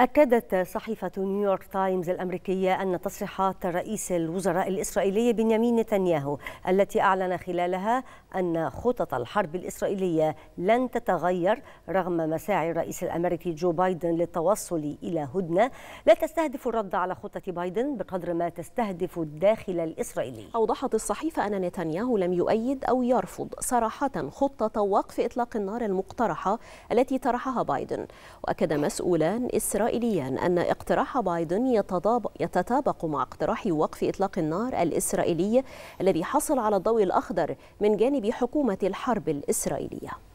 أكدت صحيفة نيويورك تايمز الأمريكية أن تصريحات رئيس الوزراء الإسرائيلي بنيامين نتنياهو التي أعلن خلالها أن خطط الحرب الإسرائيلية لن تتغير رغم مساعي الرئيس الأمريكي جو بايدن للتوصل إلى هدنة لا تستهدف الرد على خطة بايدن بقدر ما تستهدف الداخل الإسرائيلي أوضحت الصحيفة أن نتنياهو لم يؤيد أو يرفض صراحة خطة وقف إطلاق النار المقترحة التي طرحها بايدن وأكد مسؤولان إسرائيل إسرائيليا أن اقتراح بايدن يتطابق مع اقتراح وقف إطلاق النار الإسرائيلي الذي حصل على الضوء الأخضر من جانب حكومة الحرب الإسرائيلية